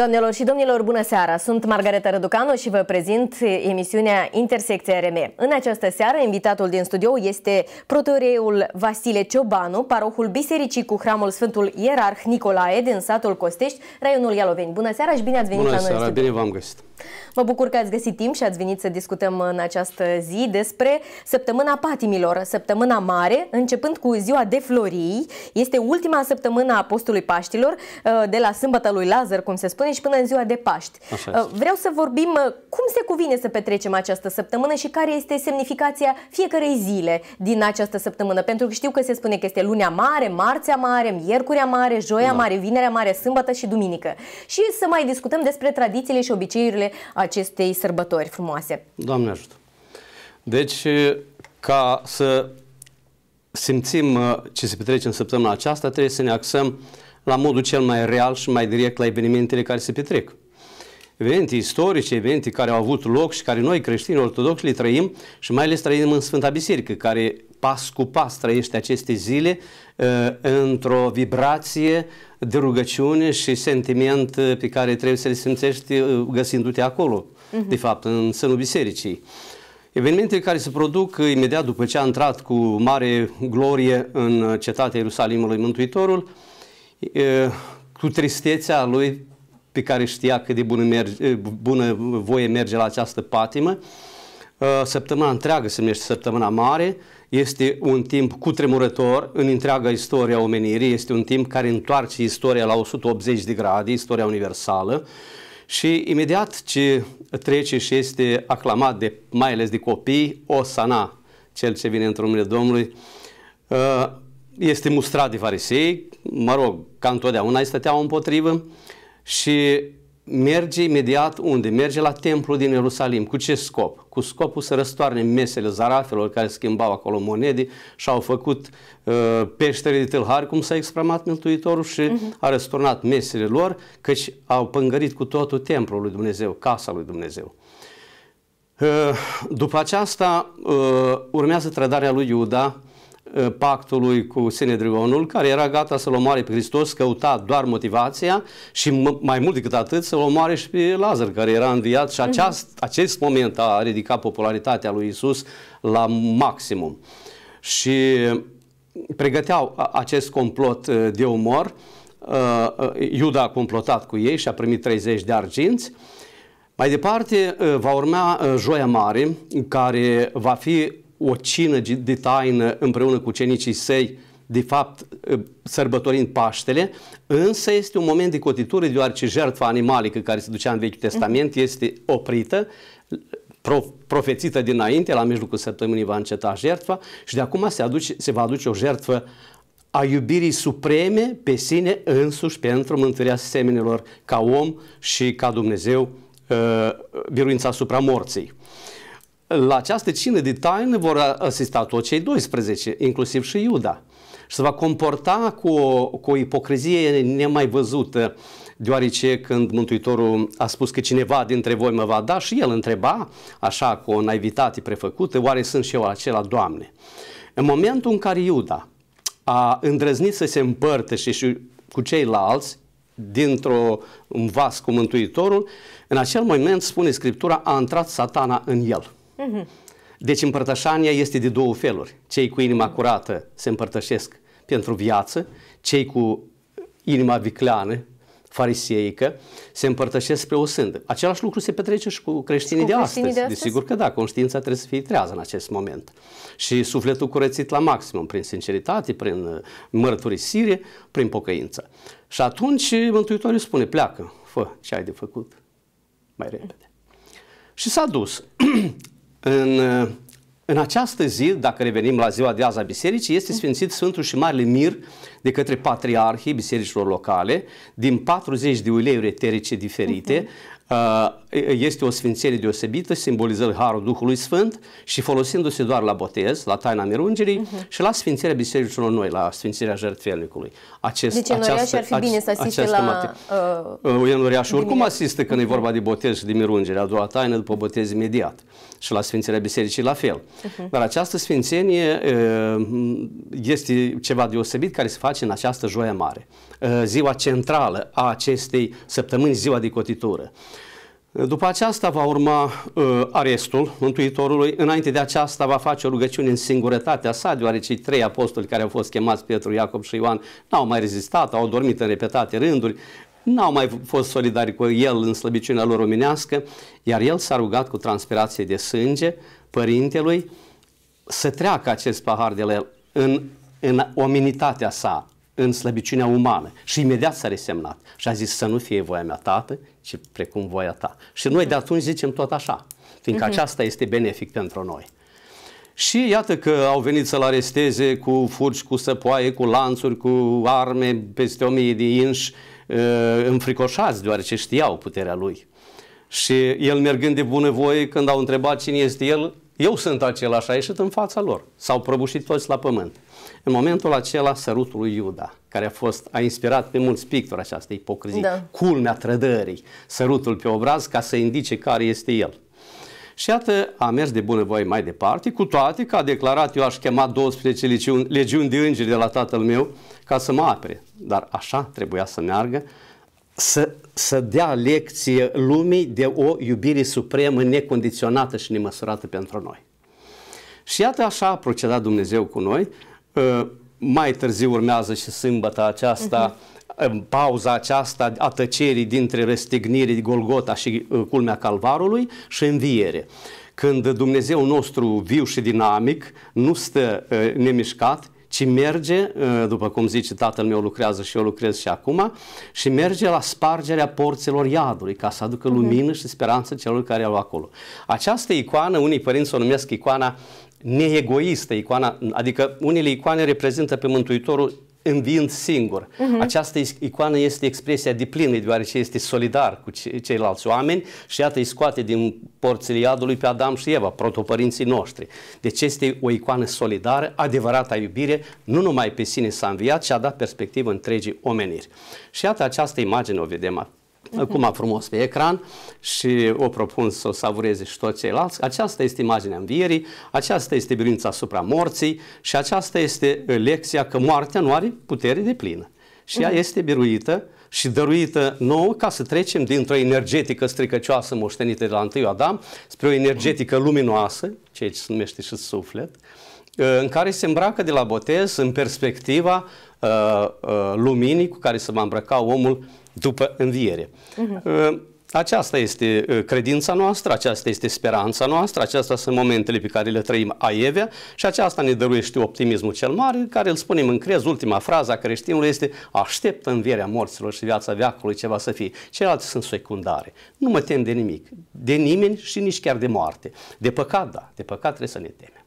Doamnelor și domnilor, bună seara! Sunt Margareta Răducanu și vă prezint emisiunea Intersecția RM. În această seară, invitatul din studio este protoreul Vasile Ciobanu, parohul Bisericii cu hramul Sfântul Ierarh Nicolae din satul Costești, raionul Ialoveni. Bună seara și bine ați venit bună la noi seara, bine v-am găsit! Mă bucur că ați găsit timp și ați venit să discutăm în această zi despre săptămâna patimilor, săptămâna mare, începând cu ziua de florii. Este ultima săptămână a postului Paștilor, uh, de la sâmbătă lui Lazar, cum se spune, și până în ziua de Paști. Uh, vreau să vorbim uh, cum se cuvine să petrecem această săptămână și care este semnificația fiecarei zile din această săptămână, pentru că știu că se spune că este lunea mare, marțea mare, miercurea mare, joia da. mare, vinerea mare, sâmbătă și duminică. Și să mai discutăm despre tradițiile și obiceiurile acestei sărbători frumoase. Doamne ajută! Deci, ca să simțim ce se petrece în săptămâna aceasta, trebuie să ne axăm la modul cel mai real și mai direct la evenimentele care se petrec evenimente istorice, evenimente care au avut loc și care noi creștini ortodoxi le trăim și mai ales trăim în Sfânta Biserică, care pas cu pas trăiește aceste zile uh, într-o vibrație de rugăciune și sentiment uh, pe care trebuie să le simțești uh, găsindu-te acolo, uh-huh. de fapt, în sânul bisericii. Evenimentele care se produc imediat după ce a intrat cu mare glorie în cetatea Ierusalimului Mântuitorul, cu tristețea lui pe care știa cât de bună, merge, eh, bună voie merge la această patimă. Eh, săptămâna întreagă se numește Săptămâna Mare, este un timp cutremurător în întreaga istoria omenirii, este un timp care întoarce istoria la 180 de grade, istoria universală. Și imediat ce trece și este aclamat de, mai ales de copii, Osana, cel ce vine într-un numele Domnului, eh, este mustrat de farisei, mă rog, ca întotdeauna îi stăteau împotrivă, și merge imediat unde? Merge la templu din Ierusalim. Cu ce scop? Cu scopul să răstoarne mesele zarafelor care schimbau acolo monede și au făcut uh, peștere de tâlhari, cum s-a exprimat Mântuitorul și uh-huh. a răsturnat mesele lor, căci au pângărit cu totul templul lui Dumnezeu, casa lui Dumnezeu. Uh, după aceasta uh, urmează trădarea lui Iuda, Uh, pactului cu Sinedrionul, care era gata să-L omoare pe Hristos, căuta doar motivația și mai mult decât atât să-L omoare și pe Lazar, care era înviat și aceast, mhm. acest moment a ridicat popularitatea lui Isus la maximum. Și pregăteau acest complot uh, de umor. Uh, Iuda a complotat cu ei și a primit 30 de arginți. Mai departe va urma Joia Mare, care va fi o cină de taină împreună cu cenicii săi, de fapt ă, sărbătorind Paștele, însă este un moment de cotitură deoarece jertfa animalică care se ducea în Vechiul Testament este oprită, profețită dinainte, la mijlocul săptămânii va înceta jertfa și de acum se, aduce, se va aduce o jertfă a iubirii supreme pe sine însuși pentru mântuirea semenilor ca om și ca Dumnezeu ă, biruința asupra morții. La această cină de taină vor asista toți cei 12, inclusiv și Iuda. Și se va comporta cu o, cu o ipocrizie nemai văzută, deoarece când Mântuitorul a spus că cineva dintre voi mă va da și el întreba, așa cu o naivitate prefăcută, oare sunt și eu acela, Doamne? În momentul în care Iuda a îndrăznit să se împărte și, și cu ceilalți, dintr-o un vas cu Mântuitorul, în acel moment, spune Scriptura, a intrat satana în el. Uh-huh. Deci împărtășania este de două feluri. Cei cu inima curată se împărtășesc pentru viață, cei cu inima vicleană, fariseică, se împărtășesc spre o sândă. Același lucru se petrece și cu creștinii, cu de, creștinii de, astăzi. de astăzi. Desigur că da, conștiința trebuie să fie trează în acest moment. Și sufletul curățit la maximum, prin sinceritate, prin uh, mărturisire, prin pocăință. Și atunci uh, Mântuitorul spune, pleacă, fă ce ai de făcut mai repede. Și s-a dus. în, în această zi, dacă revenim la ziua de azi a bisericii, este sfințit Sfântul și Marele Mir de către patriarhii bisericilor locale din 40 de uleiuri eterice diferite. Uh, este o sfințenie deosebită, simbolizând Harul Duhului Sfânt și folosindu-se doar la botez, la taina mirungerii uh-huh. și la sfințirea bisericilor noi, la sfințirea jertfelnicului. Acest, deci în această, ar fi bine să asiste la... Uh, în uh, oricum asistă când uh-huh. e vorba de botez și de mirungere, a doua taină după botez imediat. Uh, și la Sfințirea Bisericii la fel. Uh-huh. Dar această sfințenie este ceva deosebit care se face în această joia mare, ziua centrală a acestei săptămâni, ziua de cotitură. După aceasta va urma uh, arestul Mântuitorului. Înainte de aceasta va face o rugăciune în singurătatea sa, deoarece cei trei apostoli care au fost chemați, Pietru, Iacob și Ioan, n-au mai rezistat, au dormit în repetate rânduri n-au mai fost solidari cu el în slăbiciunea lor omenească, iar el s-a rugat cu transpirație de sânge părintelui să treacă acest pahar de la el în, în omenitatea sa, în slăbiciunea umană. Și imediat s-a resemnat și a zis să nu fie voia mea, tată, ci precum voia ta. Și noi de atunci zicem tot așa, fiindcă uh-huh. aceasta este benefic pentru noi. Și iată că au venit să-l aresteze cu furci, cu săpoaie, cu lanțuri, cu arme, peste o mie de inși, înfricoșați, deoarece știau puterea lui. Și el mergând de bunăvoie, când au întrebat cine este el, eu sunt acela și a ieșit în fața lor. S-au prăbușit toți la pământ. În momentul acela, sărutul lui Iuda, care a fost, a inspirat pe mulți pictori această ipocrizie, da. culmea trădării, sărutul pe obraz ca să indice care este el. Și iată, a mers de bunăvoie mai departe, cu toate că a declarat eu aș chema 12 legiuni, legiuni de îngeri de la tatăl meu ca să mă apere. Dar așa trebuia să meargă, să, să dea lecție lumii de o iubire supremă, necondiționată și nemăsurată pentru noi. Și iată așa a procedat Dumnezeu cu noi. Ă, mai târziu urmează și sâmbăta aceasta uh-huh în pauza aceasta a tăcerii dintre răstignirii Golgota și uh, culmea Calvarului și înviere când Dumnezeu nostru viu și dinamic nu stă uh, nemișcat, ci merge, uh, după cum zice tatăl meu lucrează și eu lucrez și acum, și merge la spargerea porților iadului ca să aducă mhm. lumină și speranță celor care au acolo. Această icoană, unii părinți o numesc icoana neegoistă, icoana, adică unele icoane reprezintă pe Mântuitorul învind singur. Uh-huh. Această icoană este expresia de plină, deoarece este solidar cu ceilalți oameni și iată îi scoate din porțile iadului pe Adam și Eva, protopărinții noștri. Deci este o icoană solidară, adevărata iubire, nu numai pe sine s-a înviat, ci a dat perspectivă întregii omeniri. Și iată această imagine o vedem acum frumos pe ecran și o propun să o savureze și toți ceilalți. Aceasta este imaginea învierii, aceasta este biruința asupra morții și aceasta este lecția că moartea nu are putere de plină. Și ea mhm. este biruită și dăruită nouă ca să trecem dintr-o energetică stricăcioasă moștenită de la întâi Adam spre o energetică mhm. luminoasă, ceea ce se numește și suflet, ă, în care se îmbracă de la botez în perspectiva uh, uh, luminii cu care se va îmbrăca omul după înviere. Uh-huh. Aceasta este uh, credința noastră, aceasta este speranța noastră, aceasta sunt momentele pe care le trăim aievea și aceasta ne dăruiește optimismul cel mare, care îl spunem în crez, ultima frază a creștinului este așteptă învierea morților și viața veacului ceva să fie. Celelalte sunt secundare. Nu mă tem de nimic, de nimeni și nici chiar de moarte. De păcat, da, de păcat trebuie să ne temem.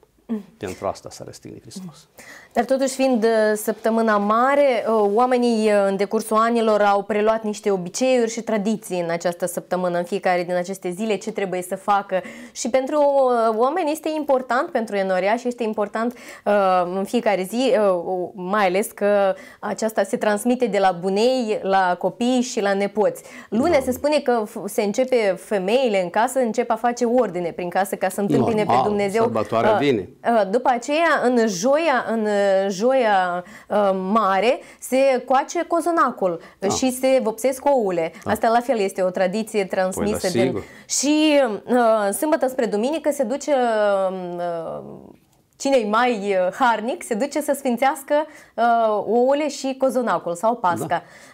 Pentru asta s-a răstignit Hristos. Dar totuși fiind uh, săptămâna mare, uh, oamenii uh, în decursul anilor au preluat niște obiceiuri și tradiții în această săptămână, în fiecare din aceste zile, ce trebuie să facă. Și pentru oameni este important, pentru enoria și este important în fiecare zi, mai ales că aceasta se transmite de la bunei, la copii și la nepoți. Lunea da. se spune că se începe femeile în casă, încep a face ordine prin casă ca să întâmpine Normal, pe Dumnezeu. Sărbătoarea vine. Uh, după aceea, în joia, în uh, joia uh, mare, se coace cozonacul da. Ah. și se vopsesc oule. Da. Ah. Asta la fel este o tradiție păi, transmisă. Păi, da, din... Și sâmbătă spre duminică se duce cine mai harnic se duce să sfințească uh, ouăle și cozonacul sau pasca.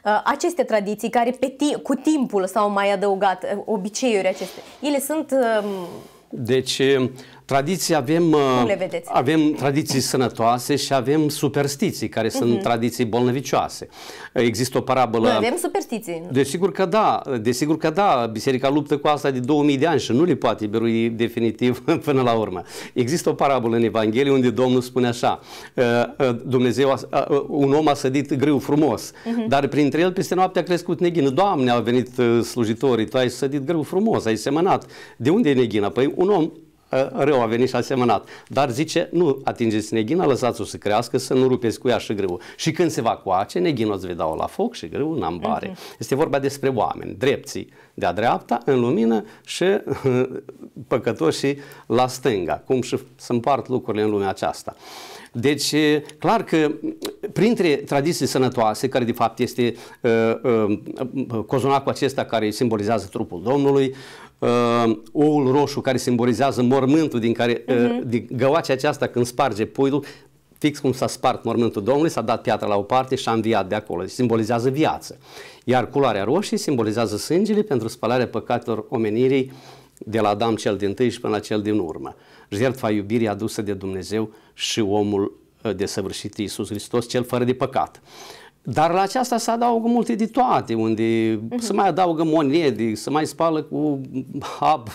Da. Uh, aceste tradiții care pe ti- cu timpul s-au mai adăugat, uh, obiceiuri acestea, ele sunt... Uh, deci tradiții avem, uh, avem tradiții sănătoase și avem superstiții, care uh-huh. sunt mhm. tradiții bolnăvicioase. Există o parabolă... Noi avem superstiții. Desigur că da, desigur că da, biserica luptă cu asta de 2000 de ani și nu le poate birui definitiv până la urmă. Există o parabolă în Evanghelie unde Domnul spune așa, uh, uh, Dumnezeu, a, un om a sădit greu frumos, uh-huh. dar printre el peste noapte a crescut neghină. Doamne, au venit slujitorii, tu ai sădit greu frumos, ai semănat. De unde e neghina? Păi un om Ă, rău a venit și a semănat. Dar zice, nu atingeți neghina, lăsați-o să crească, să nu rupeți cu ea și grâu. Și când se va coace, neghina o vedea la foc și grâu în ambare. Uh-huh. Este vorba despre oameni, drepții de-a dreapta, în lumină și păcătoșii la stânga, cum și se împart lucrurile în lumea aceasta. Deci, clar că printre tradiții sănătoase, care de fapt este uh, uh, cozonacul acesta care simbolizează trupul Domnului, uh, uh, oul roșu care simbolizează mormântul din care, uh, uh-huh. din găoacea aceasta când sparge puiul, fix cum s-a spart mormântul Domnului, s-a dat piatra la o parte și a înviat de acolo. Deci simbolizează viață. Iar culoarea roșie simbolizează sângele pentru spălarea păcatelor omenirii de la Adam cel din tâi și până la cel din urmă. Jertfa iubirii adusă de Dumnezeu și omul uh, desăvârșit Iisus Hristos, cel fără de păcat. Dar la aceasta se adaugă multe de toate, unde uh-huh. se mai adaugă monede, se mai spală cu apă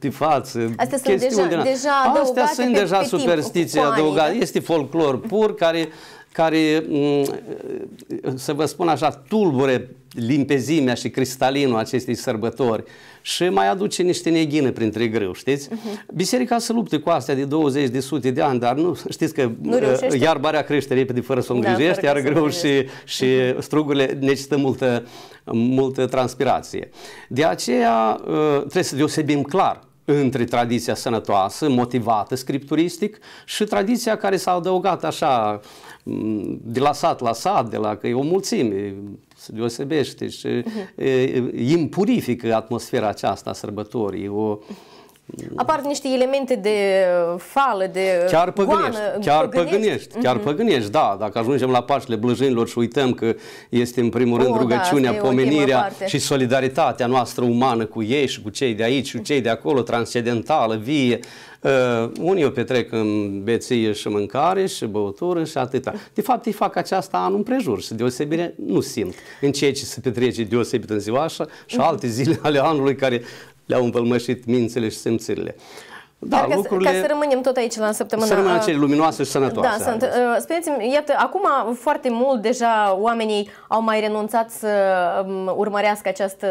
pe față. Astea sunt deja, deja Astea sunt pe, deja pe superstiții adăugate. Da? Este folclor pur care care, mm, să vă spun așa, tulbure limpezimea și cristalinul acestei sărbători și mai aduce niște neghine printre greu, știți? Uh-huh. Biserica se luptă cu astea de 20 de sute de ani, dar nu, știți că nu uh, iarbarea crește repede fără să o da, îngrijești, da, iar greu și, și mhm. strugurile necesită multă, multă transpirație. De aceea uh, trebuie să deosebim clar între tradiția sănătoasă, motivată scripturistic, și tradiția care s-a adăugat așa Mm, de la sat la sat, de la că e o mulțime, se deosebește și uh-huh. îmi purifică atmosfera aceasta a sărbătorii. O, Apar niște elemente de fală, de chiar păgânești, goană, chiar păgânești, păgânești mhm. chiar uh-huh. păgânești, da, dacă ajungem la Paștele Blăjenilor și uităm că este în primul rând oh, rugăciunea, da, pomenirea și solidaritatea noastră umană cu ei și cu cei de aici și cu cei de acolo, transcendentală, vie, Uh, unii o petrec în beție și mâncare și băutură și atâta. De fapt, ei fac aceasta anul împrejur și deosebire nu simt în ceea ce se petrece deosebit în ziua așa și mhm. alte zile ale anului care le-au învălmășit mințele și simțirile. Uh, da, ca, lucrurile... ca să rămânem tot aici la săptămâna... rămânem acele uh, luminoase și sănătoase. Da, sunt. Uh, spuneți-mi, iată, acum foarte mult deja oamenii au mai renunțat să um, urmărească această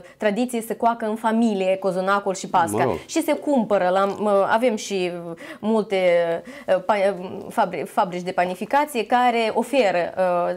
uh, tradiție, să coacă în familie cozonacul și pasca. Mă rog. Și se cumpără. La, avem și multe uh, fabrici, fabrici de panificație care oferă.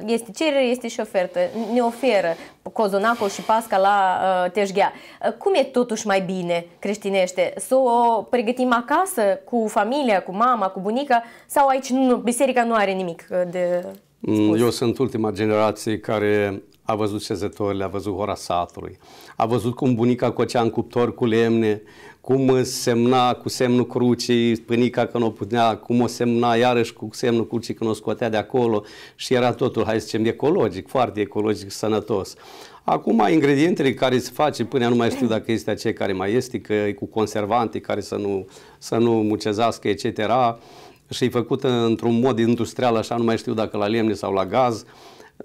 Este cerere, este și ofertă. Ne oferă Cozonaco și Pasca la uh, Tejghea. Uh, cum e totuși mai bine creștinește? Să o pregătim acasă cu familia, cu mama, cu bunica sau aici nu, biserica nu are nimic uh, de mm, spus? Eu sunt ultima generație care a văzut șezătorile, a văzut hora satului, a văzut cum bunica cocea în cuptor cu lemne, cum semna cu semnul crucii pânica nu o putea, cum o semna iarăși cu semnul crucii când o scotea de acolo și era totul, hai să zicem, ecologic, foarte ecologic, sănătos. Acum, ingredientele care se face, până nu mai știu dacă este aceea care mai este, că e cu conservante care să nu, să nu mucezească, etc., și e făcută într-un mod industrial, așa nu mai știu dacă la lemne sau la gaz, uh,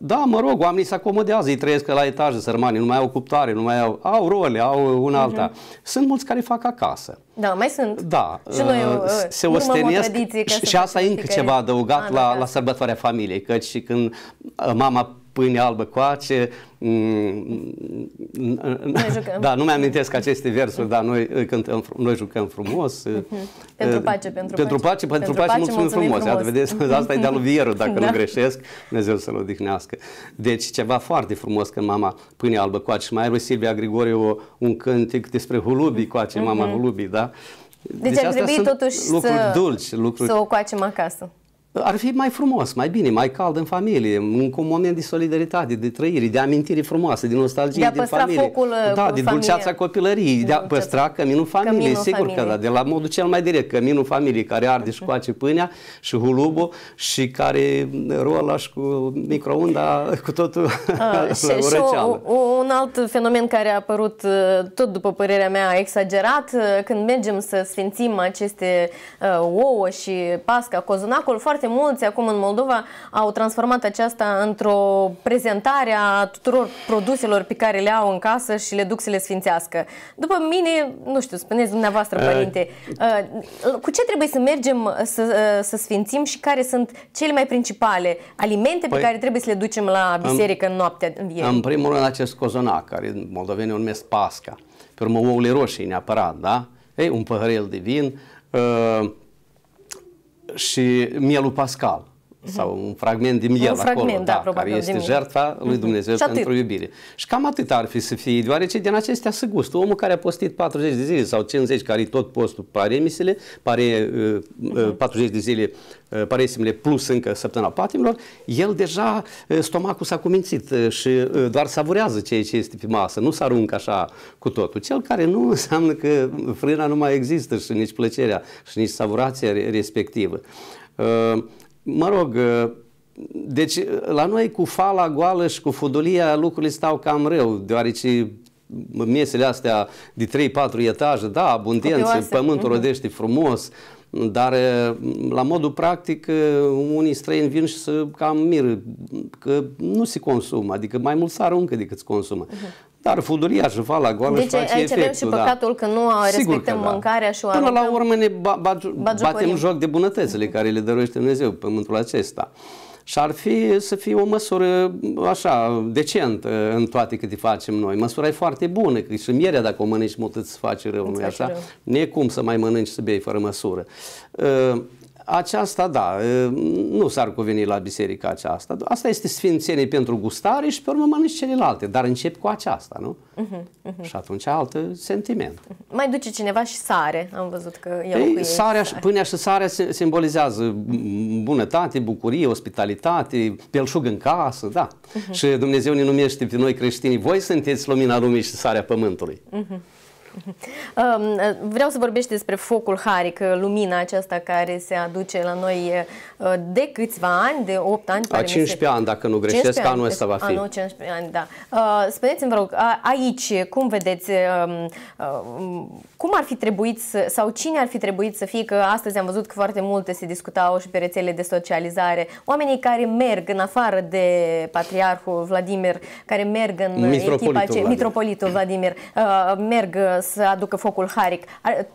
da, mă rog, oamenii se acomodează, ei trăiesc la etaje sărmani, nu mai au cuptare, nu mai au, au role, au una mhm. alta. Uh-huh. Sunt mulți care fac acasă. Da, mai sunt. Da, și noi, uh, uh se ostenesc și, și asta e încă ceva adăugat A, la, da, la da. sărbătoarea familiei, căci și când uh, mama pâine albă coace. Mm, da, nu mi-amintesc aceste versuri, dar noi cântăm, noi jucăm frumos. Mhm. Pentru pace, pentru, pentru pace. Pentru pace, pentru pace, mulțumim frumos. Iată, vedeți, asta e de aluvierul, dacă da. nu greșesc, Dumnezeu să-l odihnească. Deci ceva foarte frumos când mama pâine albă coace. Și mai are Silvia Grigoriu un cântec despre hulubii coace, mama mhm. hulubii, da? Deci, deci ar trebui totuși lucruri să, dulci, lucruri... să o coacem acasă ar fi mai frumos, mai bine, mai cald în familie, un moment de solidaritate, de trăire, de amintiri frumoase, de nostalgie, de, de familie. Focul da, uh, de dulceața familie. copilăriei, de, de a păstra căminul familiei, sigur familie. că da, de la modul cel mai direct, căminul familiei care arde și coace pâinea și hulubul și care uh, rola și cu microunda cu totul ah, a, și, și o, un alt fenomen care a apărut uh, tot după părerea mea exagerat, când mergem să sfințim aceste uh, ouă și pasca cozonacul, foarte foarte mulți acum în Moldova au transformat aceasta într-o prezentare a tuturor produselor pe care le au în casă și le duc să le sfințească. După mine, nu știu, spuneți dumneavoastră, părinte, uh, cu ce trebuie să mergem uh, să, uh, să sfințim și care sunt cele mai principale alimente păi, pe care trebuie să le ducem la biserică în, în noaptea În primul rând acest cozonac, care în moldovenii numesc pasca. Pe urmă ouăle roșii neapărat, da? Ei, un păhărel de vin, uh, și mielul pascal sau un fragment din el un acolo, fragment, da, da, probabil, care este din... jertfa lui mhm. Dumnezeu și pentru atât. iubire. Și cam atât ar fi să fie, deoarece din acestea se gustă. Omul care a postit 40 de zile sau 50, care tot postul paremisele, pare, uh, uh, 40 mhm. de zile uh, pare paresimile plus încă săptămâna patimilor, el deja uh, stomacul s-a cumințit uh, și doar savurează ceea ce este pe masă, nu s aruncă așa cu totul. Cel care nu înseamnă că frâna nu mai există și nici plăcerea și nici savurația respectivă mă rog, uh, deci uh, la noi cu fala goală și cu fudulia lucrurile stau cam rău, deoarece miesele astea de 3-4 etaje, da, abundențe, pământul mm-hmm. rodește frumos, dar uh, la modul practic unii străini vin și se cam mir că nu se consumă, adică mai mult se aruncă decât se consumă. Uh-huh. Dar fundulia și fala goală deci, și face efectul. Deci și da. păcatul da. că nu respectăm că da. mâncarea și o Până la urmă ne ba, ba, batem joc de bunătățile care le dăruiește Dumnezeu pe pământul acesta. Și ar fi să fie o măsură uh, așa, decentă în toate câte facem noi. Măsura e foarte bună, că și mierea dacă o mănânci mult îți face rău, nu așa? Rău. Necum să mai mănânci să bei fără măsură. Uh, aceasta, da, nu s-ar cuveni la biserica aceasta. Asta este sfințenie pentru gustare și pe urmă mănânci celelalte, dar încep cu aceasta, nu? Uh-huh, uh-huh. Și atunci altă uh, sentiment. Uh-huh. Mai duce cineva și sare, am văzut că e Ei, sarea, sare. Pâinea și sarea simbolizează bunătate, bucurie, ospitalitate, pelșug în casă, da. Uh-huh. Și Dumnezeu ne numește pe noi creștini, voi sunteți lumina lumii și sarea pământului. Uh-huh. Eh, vreau să vorbești despre focul haric, eh, lumina aceasta care se aduce la noi eh, de câțiva ani, de 8 ani. A 15 se... ani, dacă nu greșesc, anul ăsta va deci, fi. Anul 15 ani, da. Spuneți-mi, vă rog, aici, cum vedeți mm, cum ar fi trebuit să, sau cine ar fi trebuit să fie, că astăzi am văzut că foarte multe se discutau și pe rețele de socializare, oamenii care merg în afară de Patriarhul Vladimir, care merg în mitropolitul echipa aceea, Vladimir. mitropolitul Vladimir, uh, merg să aducă focul haric. Ar,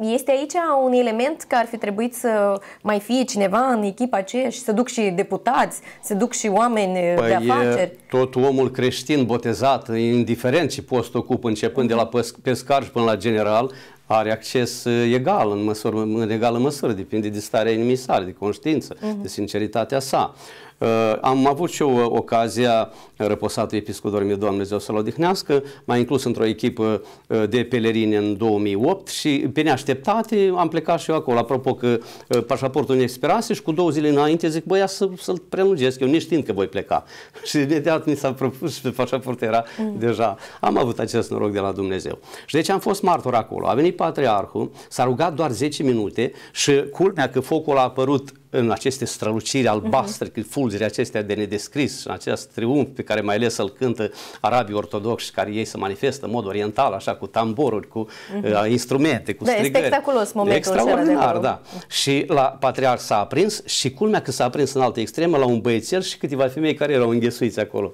este aici un element că ar fi trebuit să mai fie cineva în echipa aceea și să duc și deputați, să duc și oameni uh, păi de afaceri? tot omul creștin botezat, indiferent ce post ocupă, începând de la pescar și până la general, are acces uh, egal, în, măsură, în egală măsură, depinde de starea inimii sale, de conștiință, uh-huh. de sinceritatea sa. Uh, Uh, am avut și eu uh, ocazia, răposat episcopul Dormie, domnul Dumnezeu să-l odihnească, m-a inclus într-o echipă uh, de pelerini în 2008 și pe neașteptate am plecat și eu acolo. Apropo că pașaportul ne expirase și cu două zile înainte zic, băia să, să-l prelungesc, eu neștiind că voi pleca. și imediat mi s-a propus și pașaportul era mm. deja. Am avut acest noroc de la Dumnezeu. Și deci am fost martor acolo. A venit patriarhul, s-a rugat doar 10 minute și culmea că focul a apărut în aceste străluciri albastre, uh-huh. fulgere acestea de nedescris, în acest triumf pe care mai ales îl cântă arabii ortodoxi, care ei se manifestă în mod oriental, așa, cu tamboruri, cu uh-huh. uh, instrumente, cu da, strigări. Este spectaculos momentul Extraordinar, de da. Și la patriarh s-a aprins și culmea că s-a aprins în alte extremă la un băiețel și câteva femei care erau înghesuiți acolo.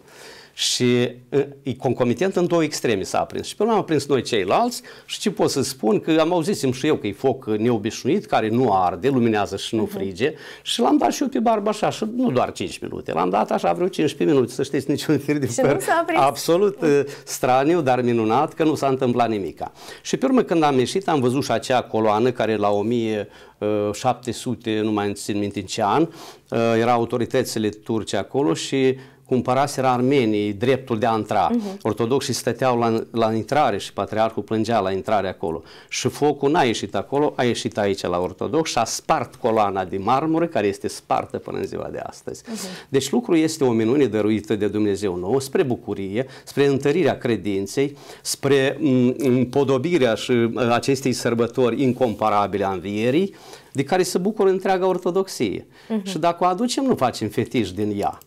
Și e concomitent în două extreme s-a aprins. Și pe urmă am aprins noi ceilalți și ce pot să spun, că am auzit și eu că e foc neobișnuit, care nu arde, luminează și nu mhm. frige uh-huh. și l-am dat și eu pe barbă așa, și nu doar 5 minute, l-am dat așa vreo 15 minute, să știți, niciun fir de păr. Absolut uh, straniu, dar minunat, că nu s-a întâmplat nimica. Și pe urmă când am ieșit, am văzut și acea coloană care la 1000 700, nu mai țin minte în ce an, erau autoritățile turce acolo și cumpăraseră armenii dreptul de a intra. Uh-huh. Ortodoxii stăteau la, la intrare și patriarhul plângea la intrare acolo. Și focul n-a ieșit acolo, a ieșit aici la ortodox și a spart coloana de marmură care este spartă până în ziua de astăzi. Uh-huh. Deci lucrul este o minune dăruită de Dumnezeu nou. spre bucurie, spre întărirea credinței, spre împodobirea și uh, acestei sărbători incomparabile a învierii, de care se bucură întreaga ortodoxie. Uh-huh. Și dacă o aducem, nu facem fetiș din ea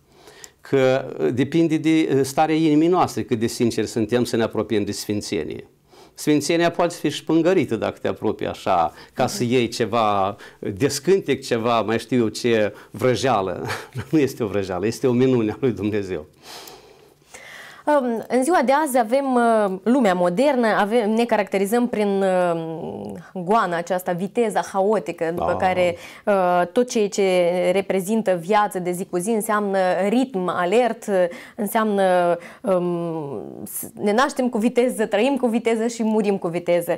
că uh, depinde de uh, starea inimii noastre cât de sinceri suntem să ne apropiem de Sfințenie. Sfințenia poate fi șpângărită dacă te apropii așa, ca să mhm. iei ceva uh, descântec, ceva, mai știu eu ce, vrăjeală. Nu este o vrăjeală, este o minune a lui Dumnezeu. În ziua de azi avem uh, lumea modernă, avem, ne caracterizăm prin uh, goana aceasta, viteza haotică, după da. care uh, tot ceea ce reprezintă viață de zi cu zi înseamnă ritm alert, înseamnă um, ne naștem cu viteză, trăim cu viteză și murim cu viteză.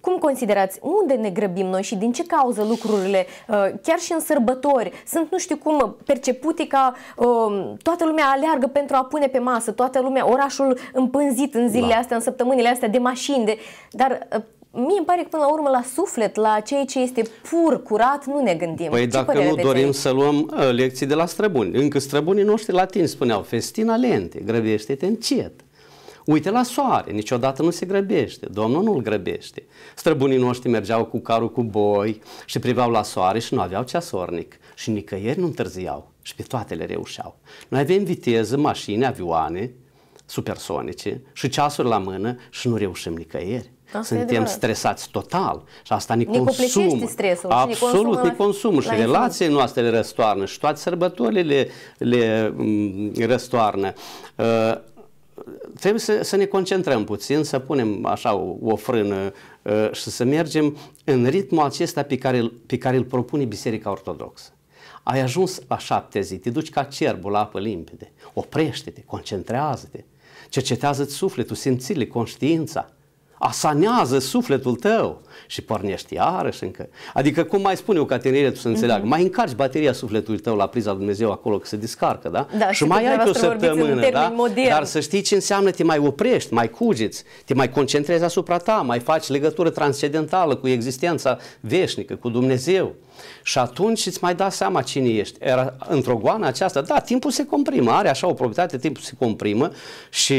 Cum considerați, unde ne grăbim noi și din ce cauză lucrurile, chiar și în sărbători, sunt nu știu cum percepute ca um, toată lumea aleargă pentru a pune pe masă frumoasă, toată lumea, orașul împânzit în zilele da. astea, în săptămânile astea de mașini, de... dar uh, mie îmi pare că până la urmă la suflet, la ceea ce este pur, curat, nu ne gândim. Păi ce dacă nu dorim să luăm uh, lecții de la străbuni, încă străbunii noștri latini spuneau, festina lente, grăbește-te încet. Uite la soare, niciodată nu se grăbește, Domnul nu-l grăbește. Străbunii noștri mergeau cu carul cu boi și priveau la soare și nu aveau ceasornic și nicăieri nu întârziau și pe toate le reușeau. Noi avem viteză, mașini, avioane, supersonice și ceasuri la mână și nu reușim nicăieri. Da, asta Suntem stresați total și asta ne Nicu consumă. stresul Absolut, ne consumă și, la, și relațiile noastre le răstoarnă și toate sărbătorile le, le mm, răstoarnă. Uh, trebuie să, să ne concentrăm puțin, să punem așa o, o frână uh, și să mergem în ritmul acesta pe care, pe care îl propune Biserica Ortodoxă ai ajuns la șapte zi, te duci ca cerbul la apă limpede, oprește-te, concentrează-te, cercetează-ți sufletul, simțile, conștiința, asanează sufletul tău și pornești iarăși încă. Adică cum mai spun eu ca tu să înțeleagă, mm-hmm. mai încarci bateria sufletului tău la priza Dumnezeu acolo că se descarcă, da? da și, și mai ai o săptămână, da? Modern. Dar să știi ce înseamnă te mai oprești, mai cugeți, te mai concentrezi asupra ta, mai faci legătură transcendentală cu existența veșnică, cu Dumnezeu. Și atunci îți mai da seama cine ești. Era într-o goană aceasta, da, timpul se comprimă, are așa o proprietate, timpul se comprimă și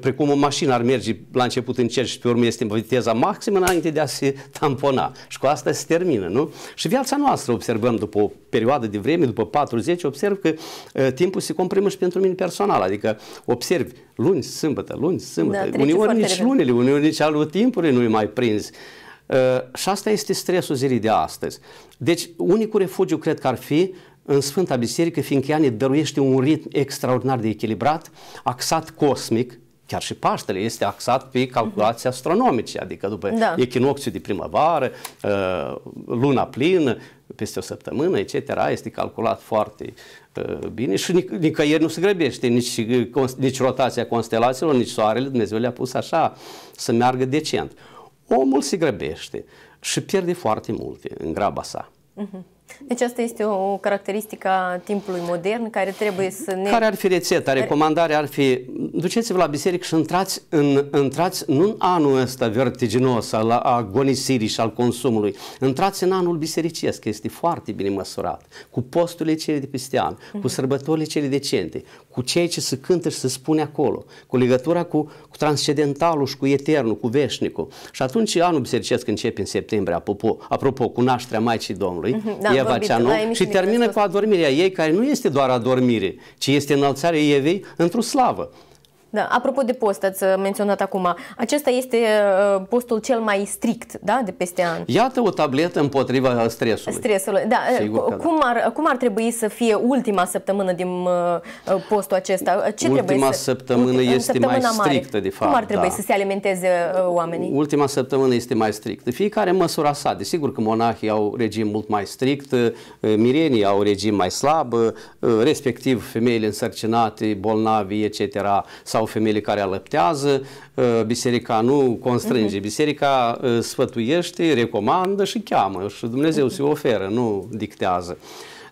precum o mașină ar merge la început în cer și pe urmă este viteza maximă înainte de a se tampona. Și cu asta se termină, nu? Și viața noastră observăm după o perioadă de vreme, după 40, observ că timpul se comprimă și pentru mine personal, adică observ luni, sâmbătă, luni, sâmbătă, da, uneori nici repede. lunile, uneori nici alu timpului nu-i mai prins. Ă, și asta este stresul zilei de astăzi. Deci, unicul refugiu cred că ar fi în Sfânta Biserică, fiindcă ea ne dăruiește un ritm extraordinar de echilibrat, axat cosmic, chiar și Paștele este axat pe calculații astronomice, adică după da. echinocțiul de primăvară, ă, luna plină, peste o săptămână, etc., este calculat foarte ă, bine și nicăieri nu se grăbește, nici, nici rotația constelațiilor, nici soarele, Dumnezeu le-a pus așa să meargă decent omul se grăbește și pierde foarte multe în graba sa. Uh-huh. Deci asta este o caracteristică a timpului modern care trebuie să ne... Care ar fi rețeta? Recomandarea ar fi duceți-vă la biserică și intrați, în, intrați nu în anul ăsta vertiginos al agonisirii și al consumului, intrați în anul bisericesc, este foarte bine măsurat, cu posturile cele de peste an, mhm. cu sărbătorile cele decente, cu ceea ce se cântă și se spune acolo, cu legătura cu, cu transcendentalul și cu eternul, cu veșnicul. Și atunci anul bisericesc începe în septembrie, apropo, apropo cu nașterea Maicii Domnului, mhm, da, e Maria Vaceanu și termină cu adormirea ei, care nu este doar adormire, ci este înălțarea Evei într-o slavă. Da, apropo de post, ați uh, menționat acum, acesta este uh, postul cel mai strict da, de peste an. Iată o tabletă împotriva stresului. Stresului, da. Uh, da. cum, da. Ar, cum ar trebui să fie ultima săptămână din postul acesta? Ce ultima să... săptămână este mai strictă, mare. de fapt. Cum ar trebui da. să se alimenteze oamenii? Ultima săptămână este mai strictă. Fiecare măsura sa. Desigur că monahii au regim mult mai strict, mirenii au regim mai slab, respectiv femeile însărcinate, bolnavi, etc. sau sau femeile care alăptează, uh, biserica nu constrânge, mhm. biserica uh, sfătuiește, recomandă și cheamă și Dumnezeu mhm. se oferă, nu dictează.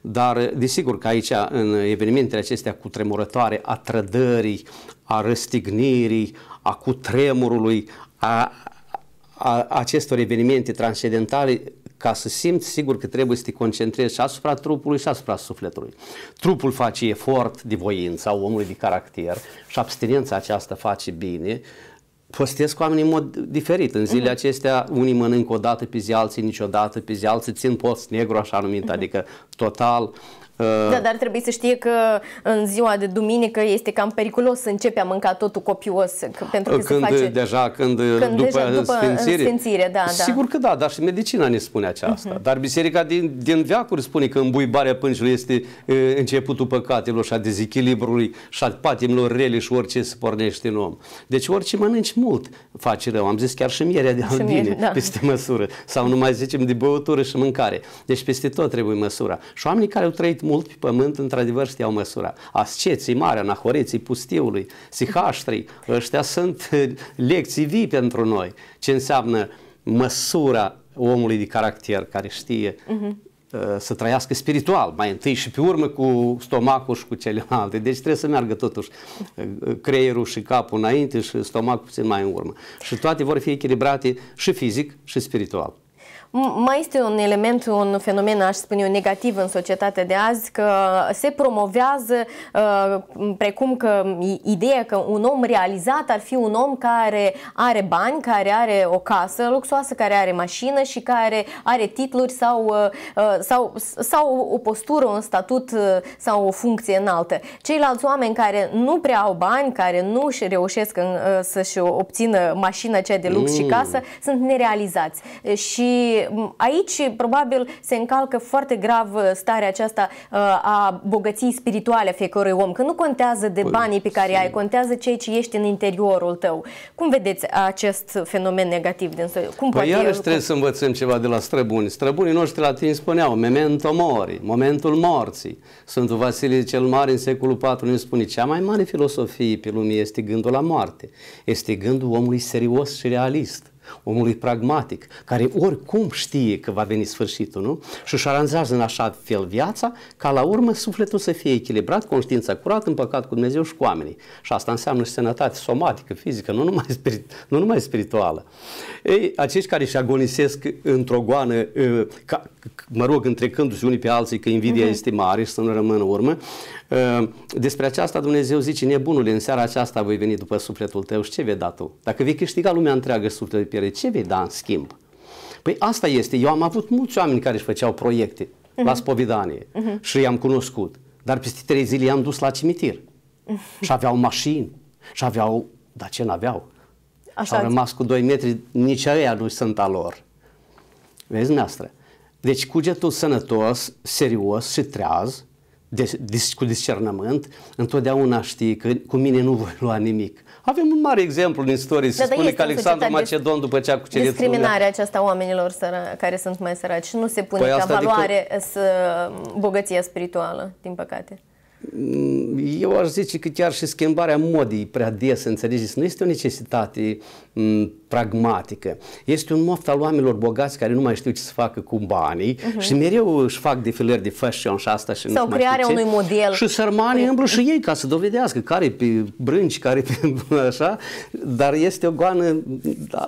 Dar, uh, desigur că aici, în evenimentele acestea cu tremurătoare a trădării, a răstignirii, a cutremurului, a, a acestor evenimente transcendentale, ca să simți, sigur că trebuie să te concentrezi și asupra trupului și asupra sufletului. Trupul face efort de voință a omului de caracter și abstinența aceasta face bine, Postesc cu oamenii în mod diferit. În zilele mhm. acestea, unii mănâncă o dată pe zi, alții niciodată pe zi, alții țin post negru, așa numit, mhm. adică total Uh, da, dar trebuie să știe că în ziua de duminică este cam periculos să începe a mânca totul copios. pentru că când, se face, deja, când, uh, când după, deja după sfințire, sfințire da, da. Sigur da. că da, dar și medicina ne spune aceasta. Uh-huh. Mhm. Dar biserica din, din veacuri spune că îmbuibarea pâncilor este uh, începutul păcatelor și a dezechilibrului și a patimilor rele și orice se pornește în om. Deci orice mănânci mult face rău. Am zis chiar și mierea de albine, da. peste măsură. Sau nu mai zicem de băutură și mâncare. Deci peste tot trebuie măsura. Și oamenii care au trăit mult mult pe pământ, într-adevăr, știau măsura. Asceții mari, anahoreții pustiului, sihaștrii, ăștia sunt eh, lecții vii pentru noi. Ce înseamnă măsura omului de caracter care știe uh-huh să trăiască spiritual, mai întâi și pe urmă cu stomacul și cu celelalte. Deci trebuie să meargă totuși eh, creierul și capul înainte și stomacul puțin mai în urmă. Și toate vor fi echilibrate și fizic și spiritual. Mai este un element, un fenomen, aș spune eu, negativ în societatea de azi, că se promovează uh, precum că ideea că un om realizat ar fi un om care are bani, care are o casă luxoasă, care are mașină și care are titluri sau, uh, uh, sau, sau o postură, un statut sau o funcție înaltă. Ceilalți oameni care nu prea au bani, care nu își reușesc să-și obțină mașina cea de lux mm. și casă, sunt nerealizați. Și aici probabil se încalcă foarte grav uh, starea aceasta uh, a bogăției spirituale a fiecărui om, că nu contează de păi, banii pe care ai, contează ceea ce ești în interiorul tău. Cum vedeți acest fenomen negativ din soi? Cum păi poate iarăși el, trebuie să învățăm ceva de la străbuni. Străbunii noștri latini spuneau memento mori, momentul morții. Sfântul Vasile cel Mare în secolul IV nu spune cea mai mare filosofie pe lume este gândul la moarte. Este gândul omului serios și realist omului pragmatic, care oricum știe că va veni sfârșitul, nu? Și își aranjează în așa fel viața, ca la urmă sufletul să fie echilibrat, conștiința curată, împăcat cu Dumnezeu și cu oamenii. Și asta înseamnă și sănătate somatică, fizică, nu numai, spirit, nu numai spirituală. Ei, acești care își agonisesc într-o goană ă, mă rog, întrecându-se unii pe alții că invidia uh-huh. este mare și să nu rămână urmă. Ă, despre aceasta Dumnezeu zice, nebunule, în seara aceasta voi veni după sufletul tău și ce vei da tu? Dacă vei câștiga lumea întreagă sufletul piere, ce vei da în schimb? Păi asta este, eu am avut mulți oameni care își făceau proiecte uh-huh. la mhm. spovidanie uh-huh. Mhm. și i-am cunoscut, dar peste trei zile i-am dus la cimitir uh-huh. și aveau mașini și aveau, dar ce n-aveau? Așa Au rămas cu 2 metri, nici aia nu sunt a lor. Vezi, noastră. Deci cugetul sănătos, serios și treaz, de, de, cu discernământ, întotdeauna știi că cu mine nu voi lua nimic. Avem un mare exemplu din istorie. Da, se da, spune că Alexandru Macedon, după ce a cucerit Discriminarea lumea, aceasta oamenilor săra, care sunt mai săraci nu se pune păi ca adică- valoare adică... să uh, bogăția spirituală, din păcate. Mm, eu aș zice că chiar și schimbarea modii prea des, înțelegeți, nu este o necesitate mm, pragmatică. Este un moft al oamenilor bogați care nu mai știu ce să facă cu banii uh-huh. și mereu își fac defilări de fashion și asta și Sau nu crearea unui model. Și sărmanii îmblă păi- și ei ca să dovedească care pe brânci, care pe așa, dar este o goană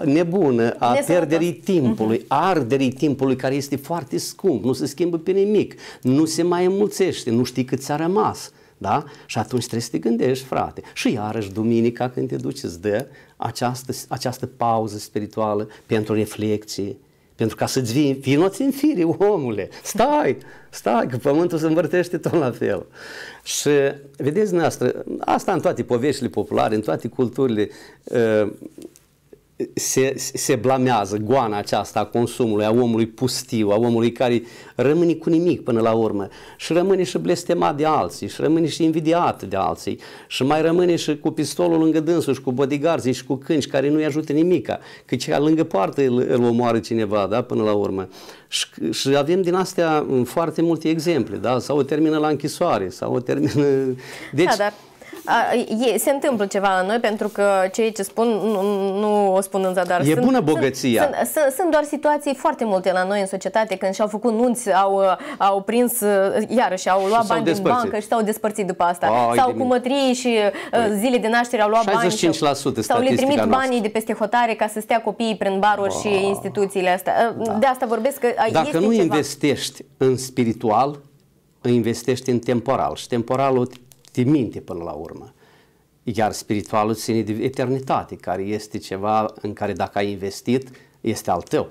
nebună a Nesănătos. pierderii mhm. timpului, uh-huh. arderii timpului care este foarte scump, nu se schimbă pe nimic, nu se mai înmulțește, nu știi cât ți-a rămas. Da? Și atunci trebuie să te gândești, frate. Și iarăși, duminica, când te duci, îți dă această, această pauză spirituală pentru reflecție, pentru ca să-ți vii, vinoți în fire, omule, stai, stai, că pământul se învârtește tot la fel. Și vedeți noastră, asta în toate poveștile populare, în toate culturile uh, se, se blamează goana aceasta a consumului, a omului pustiu, a omului care rămâne cu nimic până la urmă și rămâne și blestemat de alții și rămâne și invidiat de alții și mai rămâne și cu pistolul lângă dânsul și cu bodyguards și cu cânci care nu-i ajută nimica, că cea lângă poartă îl, îl omoară cineva, da, până la urmă. Și, și avem din astea foarte multe exemple, da, sau o termină la închisoare, sau o termină... Da, deci, da, dar E, se întâmplă ceva la noi pentru că cei ce spun nu, nu o spun în zadar. E sunt, bună bogăția. Sunt, sunt, sunt, sunt doar situații foarte multe la noi în societate când și-au făcut nunți, au, au prins, uh, iarăși, au luat și bani din bancă și s-au despărțit după asta. Oh, sau cu mătrii și uh, păi, zile de naștere au luat bani. 65% Sau le trimit noastră. banii de peste hotare ca să stea copiii prin baruri A. și instituțiile astea. Uh, da. De asta vorbesc că uh, Dacă este nu ceva. investești în spiritual, investești în temporal și temporalul de minte până la urmă. Iar spiritualul ține de eternitate, care este ceva în care dacă ai investit, este al tău.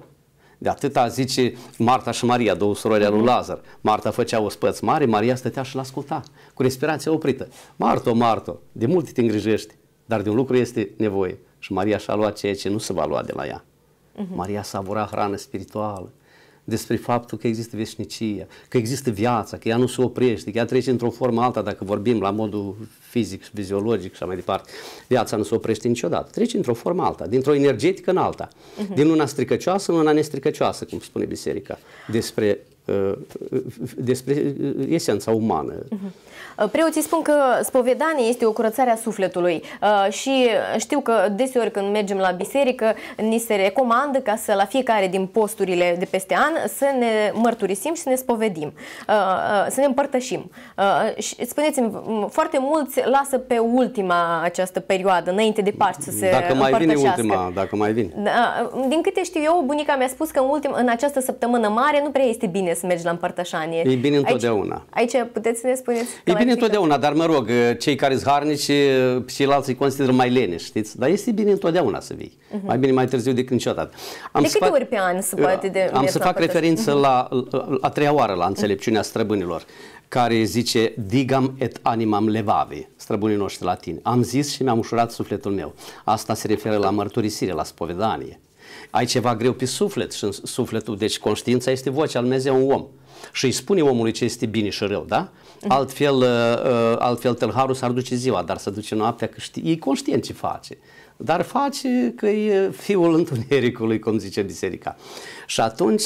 De atâta zice Marta și Maria, două surori lui Lazar. Marta făcea o spăț mare, Maria stătea și l-asculta, cu respirația oprită. Marto, Marto, de mult te îngrijești, dar de un lucru este nevoie. Și Maria și-a luat ceea ce nu se va lua de la ea. Uh-huh. Maria savura hrană spirituală despre faptul că există veșnicia, că există viața, că ea nu se oprește, că ea trece într-o formă alta, dacă vorbim la modul fizic, fiziologic și așa mai departe. Viața nu se oprește niciodată, trece într-o formă alta, dintr-o energetică în alta, uh-huh. din una stricăcioasă în una nestricăcioasă, cum spune biserica, despre Uh, despre uh, esența umană. Uh-huh. Preoții spun că spovedania este o curățare a sufletului uh, și știu că deseori când mergem la biserică ni se recomandă ca să la fiecare din posturile de peste an să ne mărturisim și să ne spovedim, să ne împărtășim. Spuneți-mi, foarte mulți lasă pe ultima această perioadă, înainte de Paști să se Dacă mai vine ultima, dacă mai vine. Da, din câte știu eu, bunica mi-a spus că în, ultim, în această săptămână mare nu prea este bine bine să mergi la împărtășanie. E bine întotdeauna. Aici, aici puteți să ne spuneți? E bine întotdeauna, dar mă rog, cei care sunt harnici, eh, ceilalți îi consideră mai lene, știți? Dar este bine întotdeauna să vii. Uh-huh. Mai bine mai târziu decât niciodată. Am de câte fac, ori pe an se eh, poate de Am să fac referință mhm. la, la, la a treia oară la înțelepciunea mhm. străbânilor care zice digam et animam levavi, străbunii noștri latini. Am zis și mi-am ușurat sufletul meu. Asta se referă la mărturisire, la spovedanie ai ceva greu pe suflet și în sufletul, deci conștiința este vocea lui Dumnezeu un om și îi spune omului ce este bine și rău, da? Mhm. Altfel, uh, uh, altfel tâlharul s-ar duce ziua, dar să duce noaptea că știe, e conștient ce face dar face că e fiul întunericului, cum zice biserica. Și atunci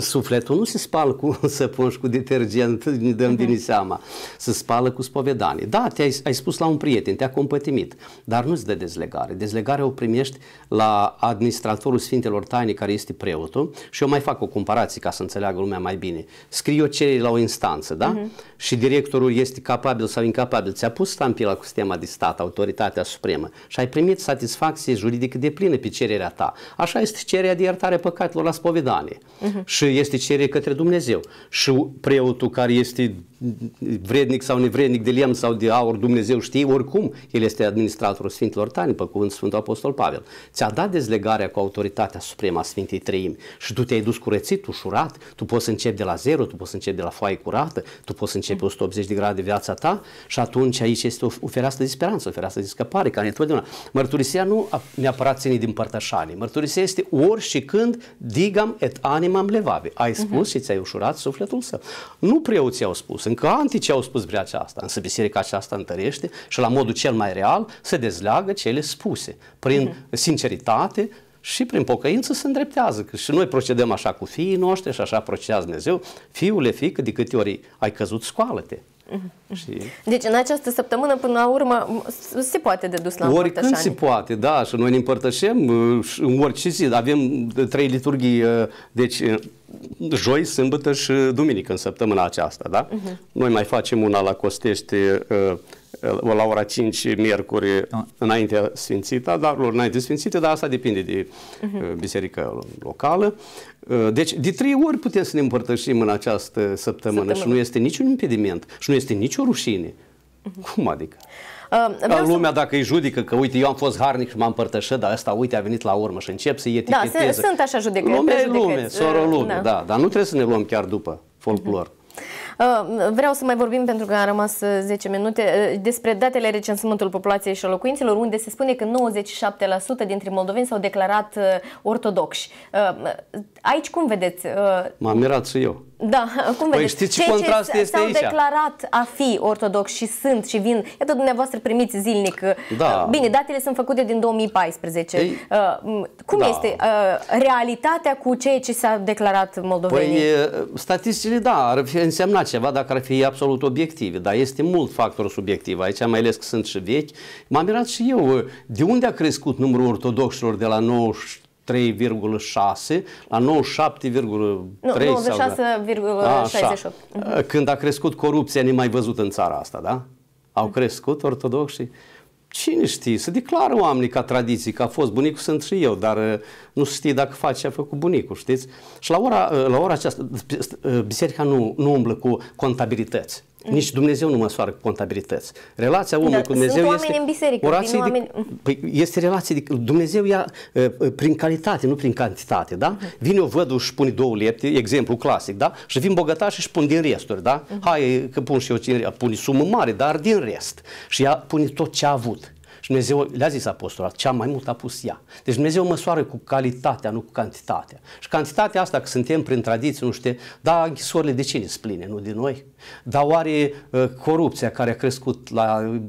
sufletul nu se spală cu săpun și cu detergent, ne dăm mhm. din seama, se spală cu spovedanie. Da, te-ai ai spus la un prieten, te-a compătimit, dar nu-ți dă dezlegare. Dezlegarea o primești la administratorul Sfintelor Taine, care este preotul, și eu mai fac o comparație ca să înțeleagă lumea mai bine. Scriu o cerere la o instanță, da? Uh-huh. Și directorul este capabil sau incapabil. Ți-a pus stampila cu sistema de stat, autoritatea supremă, și ai primit îți satisfacție juridică de plină pe cererea ta. Așa este cererea de iertare păcatelor la spovedanie. Uh-huh. Și este cererea către Dumnezeu. Și preotul care este vrednic sau nevrednic de lemn sau de aur, Dumnezeu știe, oricum el este administratorul Sfintelor Tani, pe cuvânt Sfântul Apostol Pavel. Ți-a dat dezlegarea cu autoritatea supremă a Sfintei Treimi și tu te-ai dus curățit, ușurat, tu poți să începi de la zero, tu poți să începi de la foaie curată, tu poți să începi 180 de grade viața ta și atunci aici este o, o fereastră de speranță, o fereastră de scăpare, care întotdeauna. Mărturisia nu neapărat ține din părtășanii, Mărturisia este ori și când digam et animam levave. Ai spus uh-huh. și ți-ai ușurat sufletul său. Nu preoții au spus, încă antici au spus vrea aceasta, însă biserica aceasta întărește și la modul cel mai real se dezleagă cele spuse, prin uh-huh. sinceritate și prin pocăință se îndreptează. Că și noi procedăm așa cu fiii noștri și așa procedează Dumnezeu. Fiule, fică, de câte ori ai căzut, scoală-te. Mhm. Știi? Deci în această săptămână, până la urmă, se poate de dus la când se poate, da, și noi ne împărtășim uh, în orice zi. Avem uh, trei liturghii, uh, deci joi, sâmbătă și duminică în săptămâna aceasta, da? Uh-huh. Noi mai facem una la Costești la ora 5 miercuri ah. înaintea Sfințita, dar înainte sfințită, dar asta depinde de uh-huh. biserica locală. Uh, deci, de trei ori putem să ne împărtășim în această săptămână, săptămână. și nu este niciun impediment și nu este nicio rușine. Uh-huh. Cum adică? Uh, lumea să... dacă îi judică că uite eu am fost harnic și m-am împărtășit, dar asta uite a venit la urmă și încep să da, eticheteze. Da, sunt așa judecăți. Lume, lume, soră lume, uh, da. da, dar nu trebuie să ne luăm chiar după folclor. Uh-huh. Uh, vreau să mai vorbim, pentru că a rămas 10 uh, minute, uh, despre datele recensământului populației și locuinților, locuințelor, unde se spune că 97% dintre moldoveni s-au declarat ortodoxi. Aici cum vedeți? M-am mirat și eu. Da, cum păi știți ce Cei contrast ce este s-au aici? declarat a fi ortodox și sunt și vin, iată dumneavoastră primiți zilnic. Uh, da. Bine, datele sunt făcute din 2014. Ei, păi, uh, cum da. este uh, realitatea cu ceea ce s-a declarat moldovenii? Păi statisticile, da, ar fi însemnat ceva dacă ar fi absolut obiective, dar este mult factor subiectiv aici, mai ales că sunt și vechi. M-am mirat și eu, de unde a crescut numărul ortodoxilor de la 90 3,6 la 97,3 nu, 96,68. Când a crescut corupția, ne mai văzut în țara asta, da? Au crescut ortodoxii? Cine știe? Să declară oamenii ca tradiții, că a fost bunicul, sunt și eu, dar uh, nu știi dacă faci ce a făcut bunicul, știți? Și la ora, uh, la ora aceasta, biserica nu, nu umblă cu contabilități. Mm. Nici Dumnezeu nu măsoară contabilități. Relația da, omului cu Dumnezeu sunt este... în biserică. O relație oameni... de, mm. păi, este relație de... Dumnezeu ia uh, uh, prin calitate, nu prin cantitate, da? Uh-huh. Vine o vădu și pune două lepte, exemplu clasic, da? Și vin bogătași și își pun din resturi, da? Uh-huh. Hai că pun și eu, pune sumă mare, dar din rest. Și ea pune tot ce a avut. Și deci Dumnezeu le-a zis apostolul, cea mai mult a pus ea. Deci Dumnezeu măsoară cu calitatea, nu cu cantitatea. Și cantitatea asta, că suntem prin tradiție, nu știu, da, închisorile de cine sunt pline, nu de noi? Dar oare uh, corupția care a crescut la uh,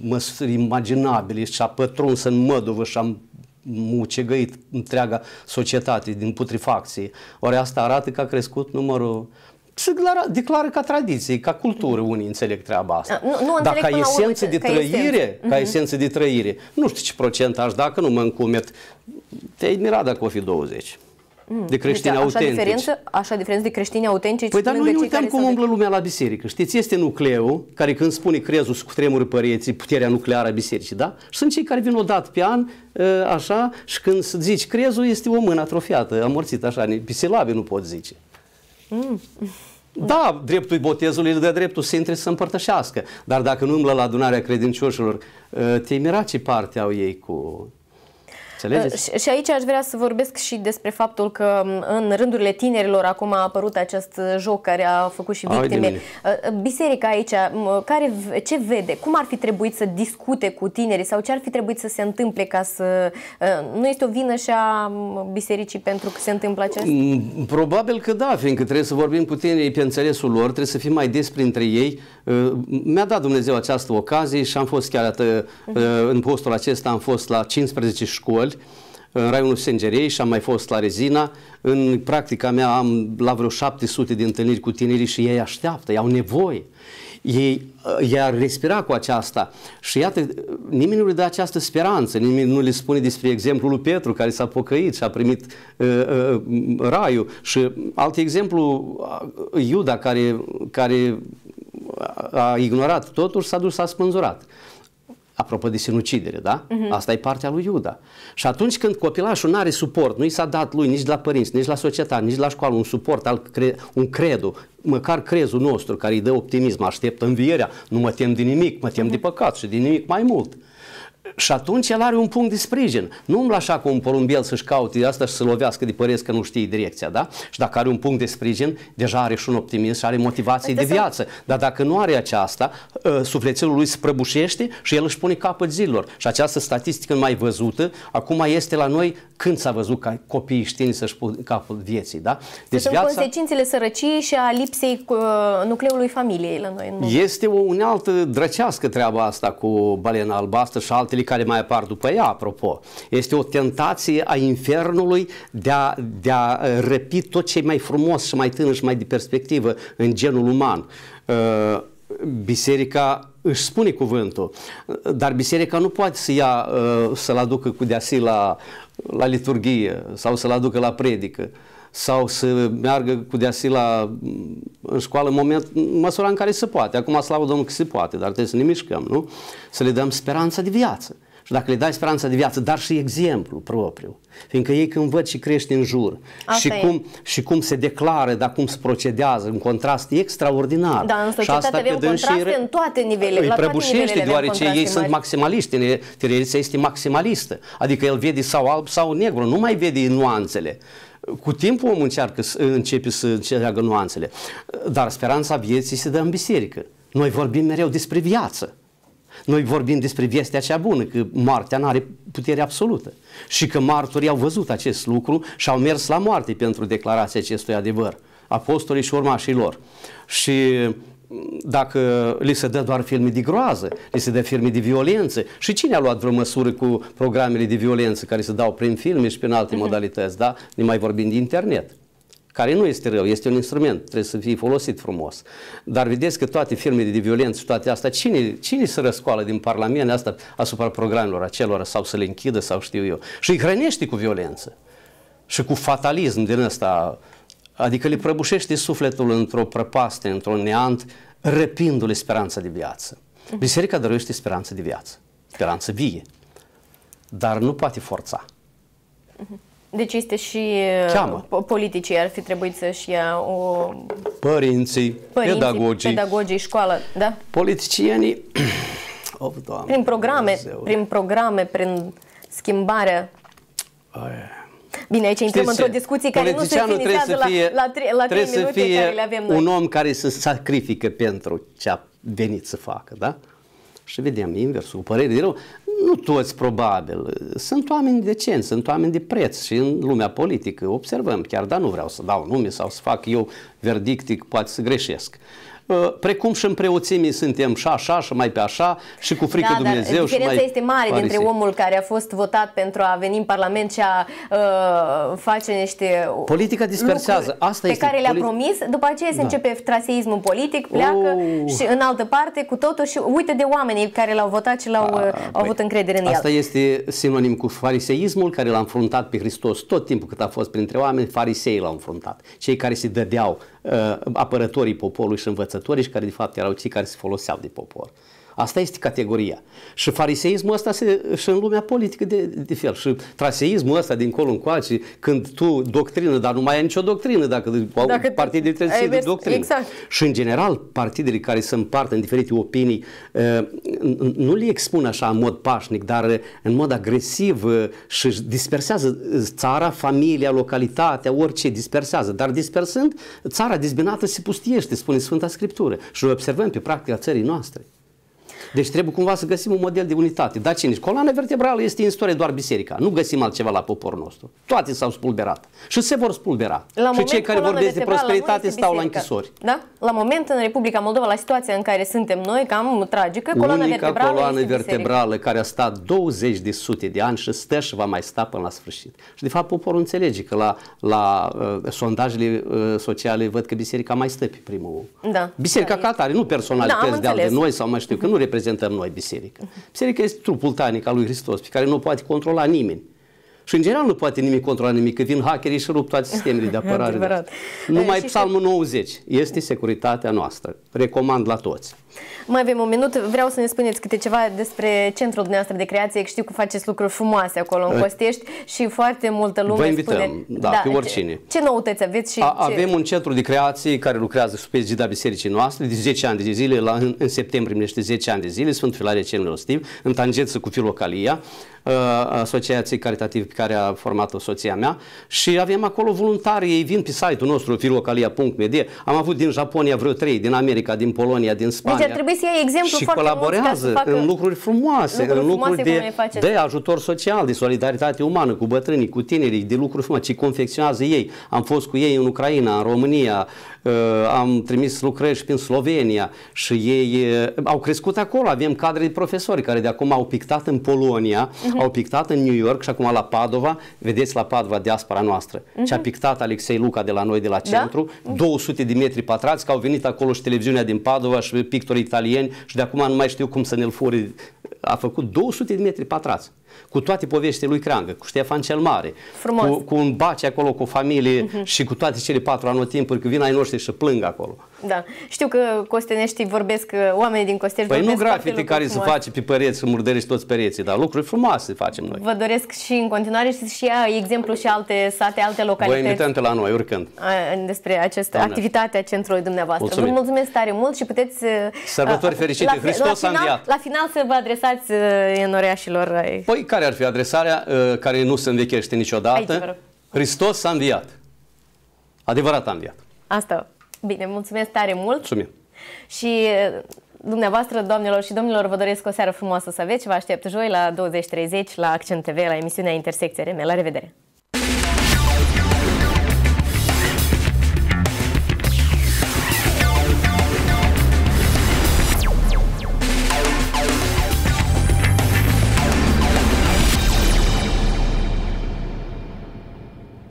măsuri imaginabile și a pătruns în măduvă și a mucegăit întreaga societate din putrefacție, oare asta arată că a crescut numărul se declară, declară ca tradiție, ca cultură, unii înțeleg treaba asta. Nu, nu Dar ca esență de ca trăire, ca mhm. esență de trăire, nu știu ce procent aș dacă nu mă încumet, te-ai mirat dacă o fi 20. Mm. De creștini deci, autentici. Așa diferență, așa diferență de creștini autentici? Păi dar noi uităm cum umblă lumea la biserică. Știți, este nucleul care când spune crezul cu tremuri păreții, puterea nucleară a bisericii, da? Și sunt cei care vin o dată pe an, ă, așa, și când zici crezul, este o mână atrofiată, amorțită, așa, pe silabe nu pot zice. Mm. Da, dreptul botezului de dă dreptul să intre să împărtășească. Dar dacă nu umblă la adunarea credincioșilor, ă, te mira ce parte au ei cu Uh, și aici aș vrea să vorbesc și despre faptul că în rândurile tinerilor acum a apărut acest uh, joc care a făcut și victime. Uh, biserica aici, care, ce vede? Cum ar fi trebuit să discute cu tinerii sau ce ar fi trebuit să se întâmple ca să... Nu este o vină și a bisericii pentru că se întâmplă acest? Mm, probabil că da, fiindcă trebuie să vorbim cu tinerii pe înțelesul lor, trebuie să fim mai des printre ei. Mi-a dat Dumnezeu această ocazie și am fost chiar atât, mhm. în postul acesta am fost la 15 școli școli, în raionul Sengeriei și am mai fost la Rezina. În practica mea am la vreo 700 de întâlniri cu tinerii și ei așteaptă, ei au nevoie. Ei, ă, ei ar respira cu aceasta. Și iată, nimeni nu le dă această speranță, nimeni nu le spune despre exemplul lui Petru care s-a pocăit și a primit uh, uh, raiul. Și alt exemplu, Iuda care, care a ignorat totul și s-a dus, s-a spânzurat. Uh, apropo de sinucidere, da? Uh-huh. Asta e partea lui Iuda. Și atunci când copilașul nu are suport, nu i s-a dat lui nici de la părinți, nici la societate, nici la școală un suport, un credu, măcar crezul nostru care îi dă optimism, așteptă învierea, nu mă tem de nimic, mă tem uh-huh. de mhm. păcat și de nimic mai mult. Și atunci el are un punct de sprijin. Nu umbla așa cu un porumbel să-și caute asta și să lovească de păreți că nu știi direcția, da? Și dacă are un punct de sprijin, deja are și un optimism și are motivație păi de viață. Dar dacă nu are aceasta, ă, sufletul lui se prăbușește și el își pune capăt zilor. Și această statistică mai văzută, acum este la noi când s-a văzut ca copiii știind să-și pun capul vieții, da? Deci Sunt viața... consecințele sărăciei și a lipsei ă, nucleului familiei la noi. Nu? Este o unealtă drăcească treaba asta cu balena albastră și alte păcatele care mai apar după ea, apropo. Este o tentație a infernului de a, de a uh, răpi tot ce e mai frumos și mai tânăr și mai de perspectivă în genul uman. Uh, biserica își spune cuvântul, dar biserica nu poate să ia, uh, să-l aducă cu deasi la, la liturghie sau să-l aducă la predică sau să meargă cu deasila în școală în moment, în măsura în care se poate. Acum, slavă Domnului că se poate, dar trebuie să ne mișcăm, nu? Să le dăm speranța de viață. Și dacă le dai speranța de viață, dar și exemplu propriu. Fiindcă ei când văd și crești în jur asta și e. cum, și cum se declară, dar cum se procedează, un contrast extraordinar. Da, în societate avem contraste în toate nivelele. Îi prăbușește, deoarece ei mari. sunt maximaliști. Tirerița este maximalistă. Adică el vede sau alb sau negru, nu mai vede nuanțele. Cu timpul om încearcă, începe să înțeleagă nuanțele, dar speranța vieții se dă în biserică. Noi vorbim mereu despre viață. Noi vorbim despre vestea cea bună, că moartea nu are putere absolută și că martorii au văzut acest lucru și au mers la moarte pentru declarația acestui adevăr, apostolii și urmașii lor. Și dacă li se dă doar filme de groază, li se dă filme de violență. Și cine a luat vreo măsură cu programele de violență care se dau prin filme și prin alte uh-huh. modalități, da? Ne mai vorbim de internet care nu este rău, este un instrument, trebuie să fie folosit frumos. Dar vedeți că toate filmele de violență și toate astea, cine, cine se răscoală din Parlament asta asupra programelor acelor sau să le închidă sau știu eu? Și îi hrănește cu violență și cu fatalism din ăsta adică le prăbușește sufletul într-o prăpaste, într-un neant, răpindu-le speranța de viață. Biserica dăruiește speranță de viață, speranță vie, dar nu poate forța. Deci este și Cheamă. Uh, politicii ar fi trebuit să-și ia o... Părinții, Părinții pedagogii. pedagogii, școală, da? Politicienii, oh, Doamne, prin programe, prin programe, prin schimbarea yeah. Bine, aici Știți intrăm într-o discuție care nu se finisează la, la, tre- la trei minute să fie care le avem noi. un om care se sacrifică pentru ce a venit să facă, da? Și vedem inversul, părere de rău. Nu toți, probabil. Sunt oameni decenți, sunt oameni de preț și în lumea politică observăm, chiar da, nu vreau să dau nume sau să fac eu verdictic, poate să greșesc. Uh, Ă, precum și în preoțimii suntem și așa și mai pe așa și cu frică da, Dumnezeu. Dar diferența și mai este mare parise. dintre omul care a fost votat pentru a veni în Parlament și a uh, face niște Politica dispersează. Asta pe este care le-a promis, după aceea se da. începe traseismul politic, pleacă oh. și în altă parte cu totul și uite de oamenii care l-au votat și l-au ah, ă, păi, avut încredere în asta el. Asta este sinonim cu fariseismul care l-a înfruntat pe Hristos tot timpul cât a fost printre oameni, farisei l-au înfruntat. Cei care se dădeau Uh, apărătorii poporului și învățătorii și care de fapt erau cei care se foloseau de popor. Asta este categoria. Și fariseismul ăsta se, și în lumea politică de, de fel. Și traseismul ăsta dincolo încoace, când tu doctrină, dar nu mai ai nicio doctrină dacă, dacă partidele trebuie să de doctrină. Exact. Și în general, partidele care se împart în diferite opinii, nu le expun așa în mod pașnic, dar în mod agresiv și dispersează țara, familia, localitatea, orice dispersează. Dar dispersând, țara dizbinată se pustiește, spune Sfânta Scriptură. Și observăm pe practica țării noastre. Deci trebuie cumva să găsim un model de unitate. Dar cine? Coloana vertebrală este în istorie doar biserica. Nu găsim altceva la poporul nostru. Toate s-au spulberat. Și se vor spulbera. La și cei care vorbesc de prosperitate la stau la închisori. Da? La moment, în Republica Moldova, la situația în care suntem noi, cam tragică, coloana Unica vertebrală coloană este vertebrală biserica. care a stat 20 de sute de ani și stă și va mai sta până la sfârșit. Și de fapt poporul înțelege că la, la uh, sondajele uh, sociale văd că biserica mai stă pe primul. Da. Biserica da, ca nu personalități da, de de noi sau mai știu, că nu reprezentăm noi biserica. Biserica este trupul tainic al lui Hristos, pe care nu poate controla nimeni. Și în general nu poate nimic controla nimic, că vin hackerii și rup toate sistemele de apărare. Numai psalmul 90 este securitatea noastră. Recomand la toți. Mai avem un minut. Vreau să ne spuneți câte ceva despre centrul dumneavoastră de creație. Știu că faceți lucruri frumoase acolo în ă, Costești și foarte multă lume Vă invităm, spune... da, da, pe oricine. Ce, ce noutăți aveți? Și A, ce... Avem un centru de creație care lucrează sub egida bisericii noastre de 10 ani de zile. La, în, în septembrie împlinește 10 ani de zile. sunt Filarie cel Milostiv, în tangență cu Filocalia ă, asociației caritative pe care a format-o soția mea și avem acolo voluntari, ei vin pe site-ul nostru filocalia.md am avut din Japonia vreo trei, din America, din Polonia, din Spania ar trebui să iei exemplu și foarte colaborează mult în lucruri frumoase, lucruri în lucruri frumoase de, de ajutor social, de solidaritate umană cu bătrânii, cu tinerii, de lucruri frumoase, ce confecționează ei. Am fost cu ei în Ucraina, în România, Uh, am trimis lucrări și prin Slovenia și ei uh, au crescut acolo. Avem cadre de profesori care de acum au pictat în Polonia, uh-huh. au pictat în New York și acum la Padova. Vedeți la Padova diaspora noastră. Uh-huh. Mhm. Ce a pictat Alexei Luca de la noi, de la da. centru, da? 200 de metri pătrați, că au venit acolo și televiziunea din Padova și pictorii italieni și de acum nu mai știu cum să ne-l fure. A făcut 200 de metri pătrați. Cu toate poveștile lui Crangă, cu Ștefan cel Mare, cu, cu un baci acolo, cu familie uh-huh. și cu toate cele patru anotimpuri, că vin ai noștri și plâng acolo. Da. Știu că costeneștii vorbesc, oamenii din Costești păi vorbesc nu grafite care se face pe păreți, să murdărești toți pereții, dar lucruri frumoase facem noi. Vă doresc și în continuare și, și exemplu și alte sate, alte localități. Vă invităm la noi, oricând. Despre această Doamne. activitate a centrului dumneavoastră. Mulțumim. Vă mulțumesc tare mult și puteți... Uh, Sărbători uh, fericite, la, Hristos la final, a înviat. La final să vă adresați uh, enoreașilor. Păi Păi care ar fi adresarea uh, care nu se învechește niciodată? Aici, Hristos a înviat. Adevărat a înviat. Asta. Bine, mulțumesc tare mult. Mulțumim. Și uh, dumneavoastră, doamnelor și domnilor, vă doresc o seară frumoasă să aveți. Vă aștept joi la 20.30 la Accent TV, la emisiunea Intersecție RM. La revedere!